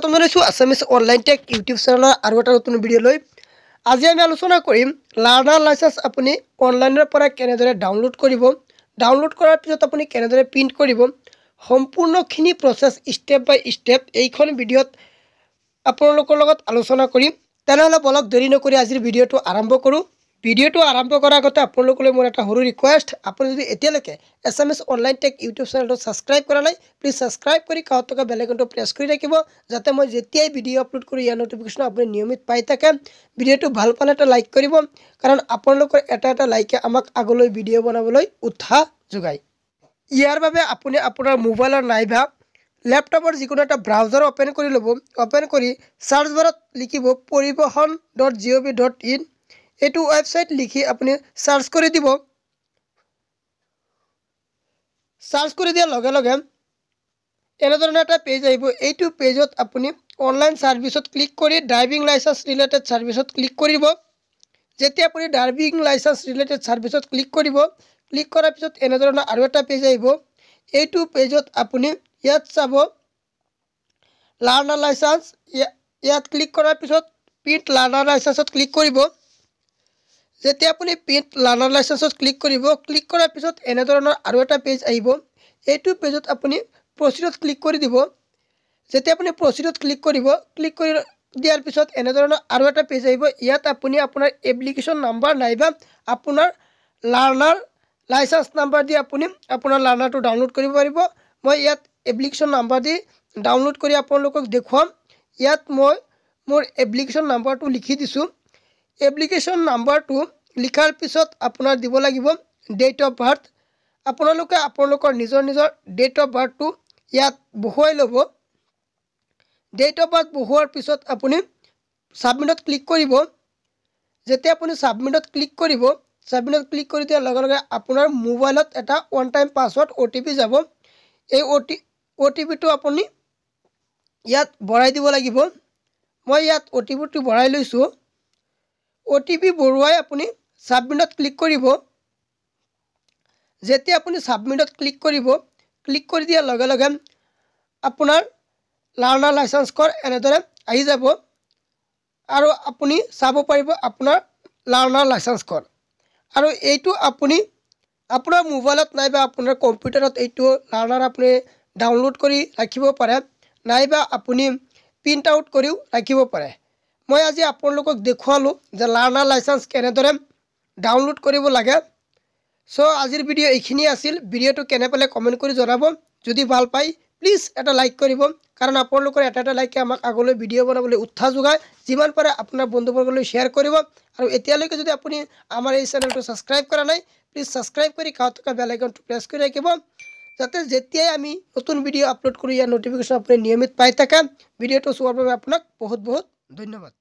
স্বাগতম জানাইছোঁ Assamese online tech YouTube চেনেলৰ আৰু এটা নতুন ভিডিঅ'লৈ আজি আমি আলোচনা কৰিম লাৰ্ণাৰ লাইচেঞ্চ আপুনি অনলাইনৰ পৰা কেনেদৰে ডাউনলোড কৰিব ডাউনলোড কৰাৰ পিছত আপুনি কেনেদৰে প্ৰিণ্ট কৰিব সম্পূৰ্ণখিনি প্ৰচেছ ষ্টেপ বাই ষ্টেপ এইখন ভিডিঅ'ত আপোনালোকৰ লগত আলোচনা কৰিম তেনেহ'লে বলক দেৰি নকৰি আজিৰ ভিডিঅ'টো আৰম্ভ কৰোঁ ভিডিঅ'টো আৰম্ভ কৰাৰ আগতে আপোনালোকলৈ মোৰ এটা সৰু ৰিকুৱেষ্ট আপুনি যদি এতিয়ালৈকে S M S online tech YouTube চেনেলটো ছাবস্ক্ৰাইব কৰা নাই প্লিজ ছাবস্ক্ৰাইব কৰি কাহত থকা বেলেগটো প্ৰেছ কৰি ৰাখিব যাতে মই যেতিয়াই ভিডিঅ' আপলোড কৰোঁ ইয়াৰ ন'টিফিকেশ্যন আপুনি নিয়মিত পাই থাকে ভিডিঅ'টো ভাল পালে এটা লাইক কৰিব কাৰণ আপোনালোকৰ এটা এটা লাইকে আমাক আগলৈ ভিডিঅ' বনাবলৈ উৎসাহ যোগায় ইয়াৰ বাবে আপুনি আপোনাৰ মোবাইলৰ নাইবা লেপটপৰ যিকোনো এটা ব্ৰাউজাৰ অ'পেন কৰি ল'ব অ'পেন কৰি চাৰ্চ বাৰত লিখিব Parivahan dot G O' V dot in এইটো ৱেবছাইট লিখি আপুনি চাৰ্চ কৰি দিব চাৰ্চ কৰি দিয়াৰ লগে লগে এনেধৰণৰ এটা পেজ আহিব এইটো পেজত আপুনি অনলাইন চাৰ্ভিচত ক্লিক কৰি ড্ৰাইভিং লাইচেঞ্চ ৰিলেটেড ছাৰ্ভিছত ক্লিক কৰিব যেতিয়া আপুনি ড্ৰাইভিং লাইচেঞ্চ ৰিলেটেড ছাৰ্ভিছত ক্লিক কৰিব ক্লিক কৰাৰ পিছত এনেধৰণৰ আৰু এটা পেজ আহিব এইটো পেজত আপুনি ইয়াত চাব লাৰ্ণাৰ লাইচেঞ্চ ইয়াত ক্লিক কৰাৰ পিছত প্ৰিণ্ট লাৰ্ণাৰ লাইচেঞ্চত ক্লিক কৰিব যেতিয়া আপুনি পিন লাৰ্ণাৰ লাইচেঞ্চত ক্লিক কৰিব ক্লিক কৰাৰ পিছত এনেধৰণৰ আৰু এটা পেজ আহিব এইটো পেজত আপুনি প্ৰচিডত ক্লিক কৰি দিব যেতিয়া আপুনি প্ৰচিডত ক্লিক কৰিব ক্লিক কৰি দিয়াৰ পিছত এনেধৰণৰ আৰু এটা পেজ আহিব ইয়াত আপুনি আপোনাৰ এপ্লিকেশ্যন নাম্বাৰ নাইবা আপোনাৰ লাৰ্ণাৰ লাইচেঞ্চ নাম্বাৰ দি আপুনি আপোনাৰ লাৰ্ণাৰটো ডাউনলোড কৰিব পাৰিব মই ইয়াত এপ্লিকেশ্যন নাম্বাৰ দি ডাউনলোড কৰি আপোনালোকক দেখুৱাম ইয়াত মই মোৰ এপ্লিকেশ্যন নাম্বাৰটো লিখি দিছোঁ এপ্লিকেশ্যন নাম্বাৰটো লিখাৰ পিছত আপোনাৰ দিব লাগিব ডেট অফ বাৰ্থ আপোনালোকে আপোনালোকৰ নিজৰ নিজৰ ডেট অফ বাৰ্থটো ইয়াত বহুৱাই ল'ব ডেট অফ বাৰ্থ বহুৱাৰ পিছত আপুনি ছাবমিটত ক্লিক কৰিব যেতিয়া আপুনি ছাবমিটত ক্লিক কৰিব ছাবমিটত ক্লিক কৰি দিয়াৰ লগে লগে আপোনাৰ মোবাইলত এটা one time password O' T P যাব এই অ' টি অ' টি পিটো আপুনি ইয়াত ভৰাই দিব লাগিব মই ইয়াত অ' টি পিটো ভৰাই লৈছোঁ অ' টি পি বৰুৱাই আপুনি ছাবমিটত ক্লিক কৰিব যেতিয়া আপুনি ছাবমিটত ক্লিক কৰিব ক্লিক কৰি দিয়াৰ লগে লগে আপোনাৰ লাৰ্ণাৰ লাইচেঞ্চখন এনেদৰে আহি যাব আৰু আপুনি চাব পাৰিব আপোনাৰ লাৰ্ণাৰ লাইচেঞ্চখন আৰু এইটো আপুনি আপোনাৰ মোবাইলত নাইবা আপোনাৰ কম্পিউটাৰত এইটো লাৰ্ণাৰ আপুনি ডাউনলোড কৰি ৰাখিব পাৰে নাইবা আপুনি প্ৰিণ্ট আউট কৰিও ৰাখিব পাৰে মই আজি আপোনালোকক দেখুৱালোঁ যে লাৰ্ণাৰ লাইচেঞ্চ কেনেদৰে ডাউনলোড কৰিব লাগে চ' আজিৰ ভিডিঅ' এইখিনি আছিল ভিডিঅ'টো কেনে পালে কমেণ্ট কৰি জনাব যদি ভাল পায় প্লিজ এটা লাইক কৰিব কাৰণ আপোনালোকৰ এটা এটা লাইকে আমাক আগলৈ ভিডিঅ' বনাবলৈ উৎসাহ যোগায় যিমান পাৰে আপোনাৰ বন্ধুবৰ্গলৈ শ্বেয়াৰ কৰিব আৰু এতিয়ালৈকে যদি আপুনি আমাৰ এই চেনেলটো ছাবস্ক্ৰাইব কৰা নাই প্লিজ ছাবস্ক্ৰাইব কৰি কাহত থকা বেল আইকনটো প্ৰেছ কৰি ৰাখিব যাতে যেতিয়াই আমি নতুন ভিডিঅ' আপলোড কৰোঁ ইয়াৰ ন'টিফিকেশ্যন আপুনি নিয়মিত পাই থাকে ভিডিঅ'টো চোৱাৰ বাবে আপোনাক বহুত বহুত ধন্যবাদ